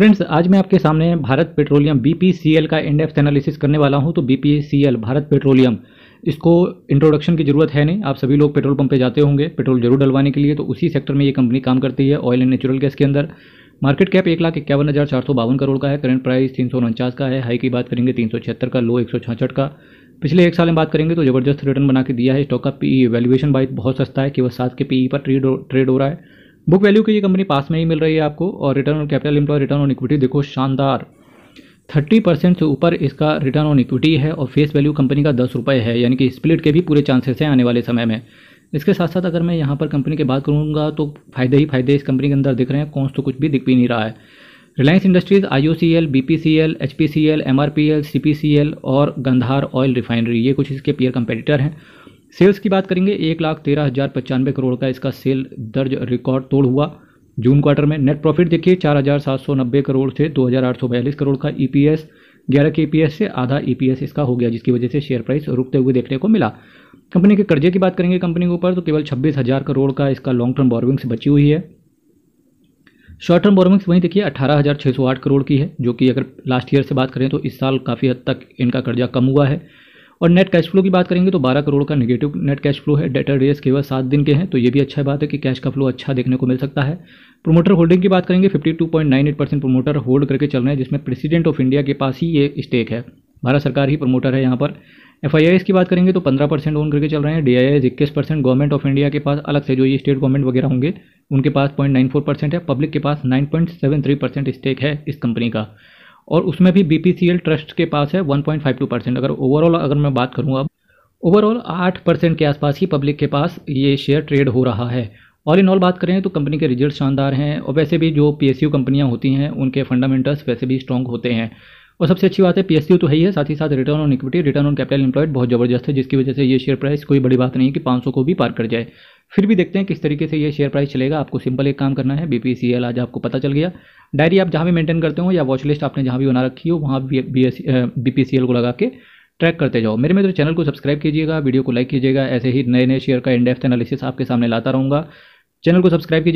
friends आज मैं आपके सामने भारत पेट्रोलियम बीपीसीएल का इंडेक्स एनालिसिस करने वाला हूं तो बीपीसीएल भारत पेट्रोलियम इसको इंट्रोडक्शन की ज़रूरत है नहीं आप सभी लोग पेट्रोल पंप पे जाते होंगे पेट्रोल जरूर डलवाने के लिए तो उसी सेक्टर में ये कंपनी काम करती है ऑयल एंड नेचुरल गैस के अंदर मार्केट कैप एक लाख इक्यावन हज़ार चार सौ बावन करोड़ का है करंट प्राइस तीन सौ उनचास का है हाई की बात करेंगे तीन सौ छिहत्तर का लो एक सौ छाछठ का पिछले एक साल में बात करेंगे तो ज़बरदस्त रिटर्न बना के दिया है स्टॉक का पी वैल्यूएशन बाई बहुत सस्ता है केवल सात के पी e पर ट्रेड ट्रेड हो रहा है बुक वैल्यू की ये कंपनी पास में ही मिल रही है आपको और return on capital employ return on equity देखो शानदार थर्टी परसेंट से ऊपर इसका रिटर्न ऑन इक्विटी है और फेस वैल्यू कंपनी का दस रुपये है यानी कि स्प्लिट के भी पूरे चांसेस हैं आने वाले समय में इसके साथ साथ अगर मैं यहाँ पर कंपनी की बात करूँगा तो फायदे ही फायदे इस कंपनी के अंदर दिख रहे हैं कौन तो कुछ भी दिख भी नहीं रहा है Reliance Industries I O C L B P C L H P C L M R P L C P C L और गंधार ऑयल रिफाइनरी ये कुछ इसके पियर कंपेटिटर हैं सेल्स की बात करेंगे एक लाख तेरह हज़ार पचानवे करोड़ का इसका सेल दर्ज रिकॉर्ड तोड़ हुआ जून क्वार्टर में नेट प्रॉफिट देखिए चार हज़ार सात सौ नब्बे करोड़ से दो हज़ार आठ सौ बयालीस करोड़ का ई पी एस ग्यारह के पी e एस से आधा ई पी एस इसका हो गया जिसकी वजह से शेयर प्राइस रुकते हुए देखने को मिला कंपनी के कर्जे की बात करेंगे कंपनी के ऊपर तो केवल छब्बीस हज़ार करोड़ का इसका लॉन्ग टर्म बॉर्विंग्स बची हुई है शॉर्ट टर्म बॉर्विंग्स वहीं देखिए अठारह हज़ार छः सौ आठ करोड़ की है जो कि अगर लास्ट ईयर से बात करें तो इस साल काफ़ी हद तक इनका कर्जा कम हुआ है और नेट कैश फ्लो की बात करेंगे तो 12 करोड़ का नेगेटिव नेट कैश फ्लो है डेटा डेज केवल सात दिन के हैं तो ये भी अच्छा बात है कि कैश का फ्लो अच्छा देखने को मिल सकता है प्रोमोटर होल्डिंग की बात करेंगे 52.98 परसेंट प्रोमोटर होल्ड करके चल रहे हैं जिसमें प्रेसिडेंट ऑफ इंडिया के पास ही ये स्टेक है भारत सरकार ही प्रमोटर है यहाँ पर एफ की बात करेंगे तो पंद्रह परसेंट ओन करके चल रहे हैं डी आई इक्कीस परसेंट गवर्नमेंट ऑफ इंडिया के पास अलग से जो ये स्टेट गवर्नमेंट वगैरह होंगे उनके पास पॉइंट नाइन फोर परसेंट है पब्लिक के पास nine point seven three percent stake है इस कंपनी का और उसमें भी बीपीसीएल ट्रस्ट के पास है 1.52 परसेंट अगर ओवरऑल अगर मैं बात करूँ अब ओवरऑल आठ परसेंट के आसपास ही पब्लिक के पास ये शेयर ट्रेड हो रहा है ऑल इन ऑल बात करें तो कंपनी के रिजल्ट शानदार हैं और वैसे भी जो पी एस कंपनियाँ होती हैं उनके फंडामेंटल्स वैसे भी स्ट्रॉन्ग होते हैं और सबसे अच्छी बात है पी तो है ही है साथ ही साथ return on equity return on capital employed बहुत ज़बरदस्त है जिसकी वजह से ये शेयर प्राइस कोई बड़ी बात नहीं है कि पाँच को भी पार कर जाए फिर भी देखते हैं किस तरीके से ये शेयर प्राइस चलेगा आपको सिंपल एक काम करना है बी आज आपको पता चल गया डायरी आप जहाँ भी मेंटेन करते हो या वॉच लिस्ट आपने जहाँ भी बना रखी हो वहाँ बी पी को लगा के ट्रैक करते जाओ मेरे मित्र चैनल को सब्सक्राइब कीजिएगा वीडियो को लाइक कीजिएगा ऐसे ही नए नए शेयर का इंडेक्स एनालिसिस आपके सामने लाता रहूँगा चैनल को सब्सक्राइब कीजिए